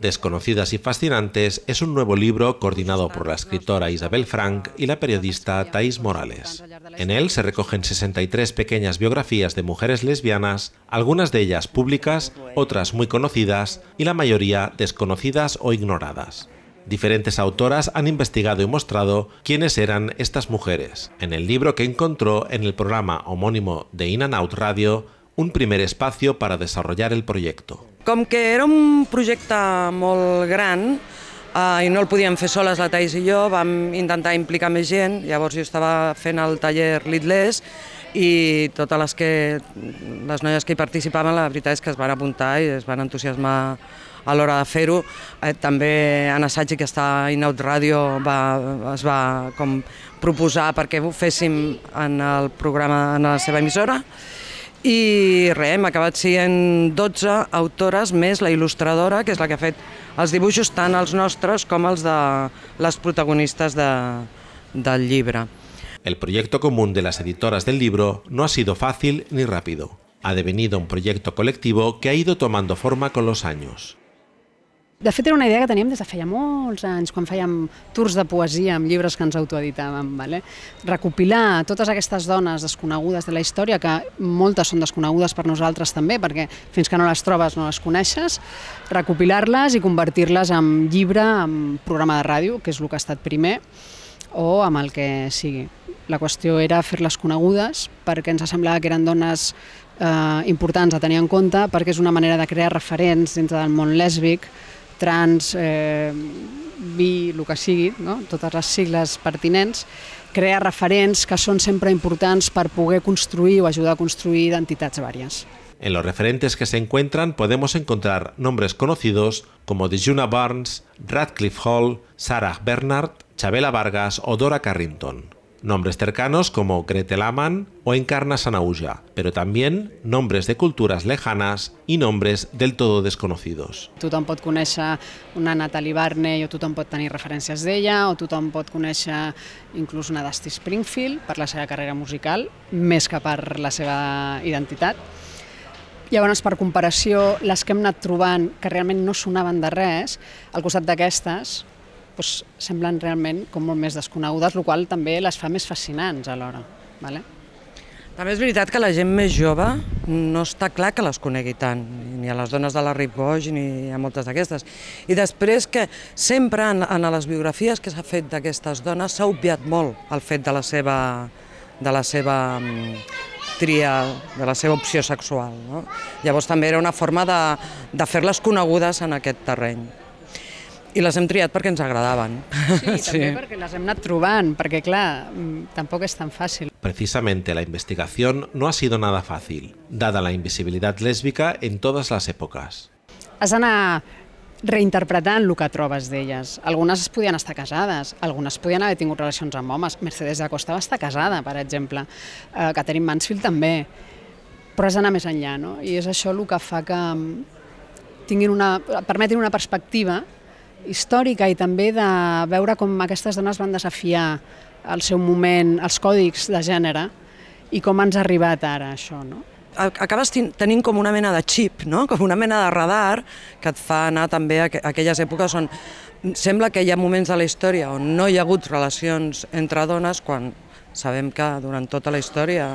Desconocidas y Fascinantes es un nuevo libro coordinado por la escritora Isabel Frank y la periodista Thais Morales. En él se recogen 63 pequeñas biografías de mujeres lesbianas, algunas de ellas públicas, otras muy conocidas y la mayoría desconocidas o ignoradas. Diferentes autoras han investigado y mostrado quiénes eran estas mujeres. En el libro que encontró en el programa homónimo de In and Out Radio, un primer espacio para desarrollar el proyecto. Com que era un projecte molt gran, eh, i no el podíem fer soles la Thais i jo, vam intentar implicar més gent, llavors jo estava fent el taller Lidless i totes les, que, les noies que hi participaven la veritat és que es van apuntar i es van entusiasmar a l'hora de fer-ho. Eh, també en assaig que està a Inout Ràdio va, es va com proposar perquè ho féssim en el programa, en la seva emissora i res, hem acabat sent 12 autores, més la il·lustradora, que és la que ha fet els dibuixos tant els nostres com els de les protagonistes de, del llibre. El proyecto común de las editoras del libro no ha sido fácil ni rápido. Ha devenido un proyecto colectivo que ha ido tomando forma con los años. De fet, era una idea que teníem des de feia molts anys, quan fèiem tours de poesia amb llibres que ens autoeditàvem. Vale? Recopilar totes aquestes dones desconegudes de la història, que moltes són desconegudes per nosaltres també, perquè fins que no les trobes no les coneixes, recopilar-les i convertir-les en llibre, en programa de ràdio, que és el que ha estat primer, o amb el que sigui. La qüestió era fer-les conegudes perquè ens semblava que eren dones eh, importants a tenir en compte perquè és una manera de crear referents dins del món lèsbic trans, eh, bi, el que sigui, no? totes les sigles pertinents, crear referents que són sempre importants per poder construir o ajudar a construir identitats vàries. En los referentes que se encuentran podemos encontrar nombres conocidos como Dejuna Barnes, Radcliffe Hall, Sarah Bernard, Chabela Vargas o Dora Carrington nombres cercanos como Gretelaman Laman o Encarna Sanauja, pero también nombres de culturas lejanas y nombres del todo desconocidos. Tothom pot conèixer una Natalie Barney o tothom pot tenir referències d'ella o tothom pot conèixer inclús una Dusty Springfield per la seva carrera musical, més que per la seva identitat. Llavors, per comparació, les que hem anat trobant, que realment no sonaven de res, al costat d'aquestes, doncs, semblen realment com molt més desconegudes, el qual també les fa més fascinants alhora. Vale? També és veritat que la gent més jove no està clar que les conegui tant, ni a les dones de la Ripoll ni a moltes d'aquestes. I després que sempre en, en les biografies que s'ha fet d'aquestes dones s'ha obviat molt el fet de la seva, de la seva mm, tria, de la seva opció sexual. No? Llavors també era una forma de, de fer-les conegudes en aquest terreny. I les hem triat perquè ens agradaven. Sí, sí, també perquè les hem anat trobant, perquè clar, mm, tampoc és tan fàcil. Precisamente la investigació no ha sido nada fácil, dada la invisibilitat lésbica en totes les èpoques. Has d'anar reinterpretant el que trobes d'elles. Algunes es podien estar casades, algunes podien haver tingut relacions amb homes. Mercedes de Costa va estar casada, per exemple. Uh, Catherine Mansfield també. Però has d'anar més enllà, no? I és això el que fa que mm, tinguin una, permetin una perspectiva històrica i també de veure com aquestes dones van desafiar al seu moment els còdics de gènere i com ens ha arribat ara això, no? acabes tenint com una mena de xip, no? com una mena de radar que et fa anar també a aquelles èpoques on sembla que hi ha moments de la història on no hi ha hagut relacions entre dones quan sabem que durant tota la història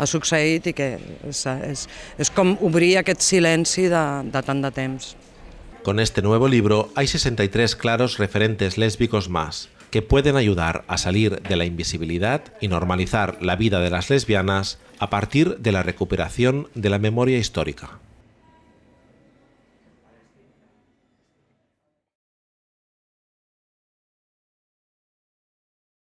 ha succeït i que és, és, és com obrir aquest silenci de, de tant de temps. Con este nuevo libro hay 63 claros referentes lésbicos más que pueden ayudar a salir de la invisibilidad y normalizar la vida de las lesbianas a partir de la recuperación de la memoria histórica.